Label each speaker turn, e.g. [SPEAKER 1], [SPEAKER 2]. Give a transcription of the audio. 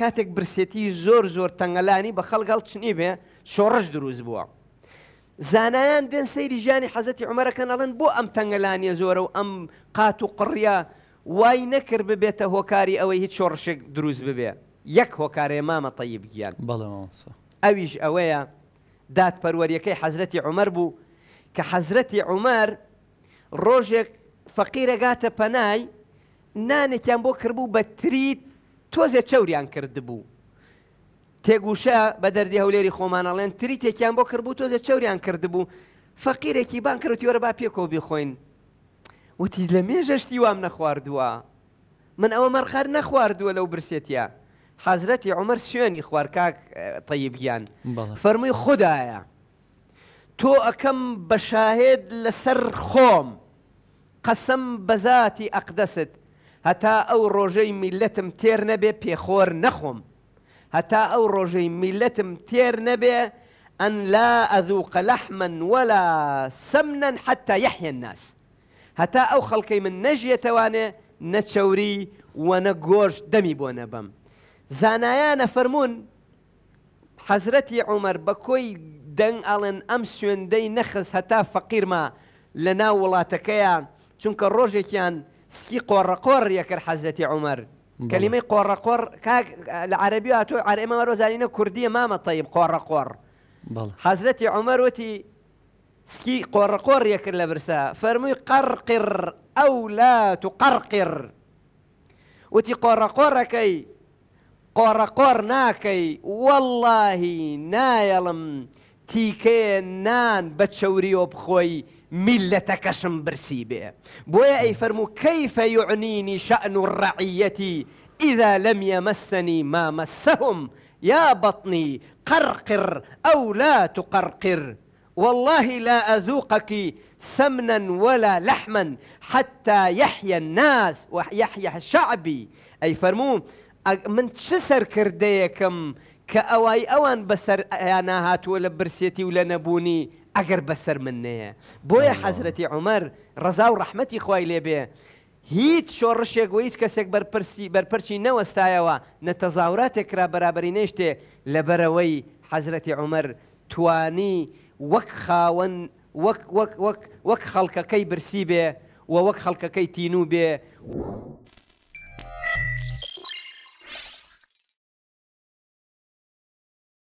[SPEAKER 1] کاتێک برسێتی زۆر زۆر تەنگەلانی بە خەڵگەڵ چنی بێ شۆڕش دروست بووە. زانایان دێن سەیری ژیانی حەزەتی عمەرەکە نەڵن بۆ ئەم تەنگەلانیە زۆرە و ئەم قات و قڕیا وای نەکرد ببێتە هۆکاری ئەوەی هیچ شۆڕشێک دروست ببێ. یەک هۆکارەیە مامە تەیب گیان بەڵێ ئەویش ئەوەیە دادپەروەریەکەی حەزرەتی عمەر بوو کە حەزرەتی عمەر ڕۆژێک فەقیرەگاتە پەنای نانێکیان بۆ کردبوو بە تریت تۆزێ چاوریان کردبوو تێگوشە بە دەردی هەولێری خۆمانەڵێن تری تێکیان بۆ کردبوو تۆزە چاوریان کردبوو فەقیرێکی بان کردتیوەرە با پێکۆ بخۆین وتی لە مێژەشتی وام نەخواردووە من ئەوە مەرخەر نەخواردووە لەو برسێتە حەزرەتی عمر سوێنی خوارکک تەیبگیان فەرمووی خدایە تۆ ئەەکەم بەشاهێت لەسەر خۆم قەسم بەزاتی ئەقدەست هتا او روجي ملتم تير نبي بيخور نخم هتا او روجي ملتم تير نبي ان لا اذوق لحما ولا سمنا حتى يحيا الناس هتا او خلقي من نجي تواني نتشوري گۆشت دمي بونا بم زانایانە فەرمونون حزرتي عمر بكوي بە کۆی دەنگ ئاڵێن ئەم سوێندەی نەخز هەتا فەقیرما لە ناو وڵاتەکەیە چونکە ڕۆژێکیان سكي قور قور كر حزتي عمر كلمة قور قور كا العربية تو على إمام روزانينا كردية ماما طيب قور قور حزتي عمر وتي سكي قور قور كر لبرسا فرمي قرقر أو لا تقرقر وتي قور قور كي قور قور ناكي والله نايلم تیکه نان بە چەوریۆ بخۆی میلەتەکەشم برسی بێ بۆیە ای فەرمو کیف یعنینی شأن الرعیتی اذا لم لەم ما مسهم يا بطني قرقر أو لا تقرقر والله لا أذوقك سمنا ولا لحما حتى يحيى الناس ويحيى شعبي أي فرمو من تشسر كرديكم کە ئەوای ئەوان بەسەر ئەیان ناهاتووە لە برسێتی و لە نەبوونی ئەگەر بەسەر منەیە بۆیە حەزرەتی عمەر ڕزا و ڕەحمەتی خوای لێبێ هیچ شۆڕشێک و هیچ کەسێک بەرپرسی بەرپەرچی نەوەستایەوە نەتەزاوراتێکرا بەرابری نێشتێ لە بەرەوەی حەزرەتی عمەر توانی وەک خاوەن وەک خەڵکەکەی برسی بێ و وەک خەڵکەکەی تینوو بێ.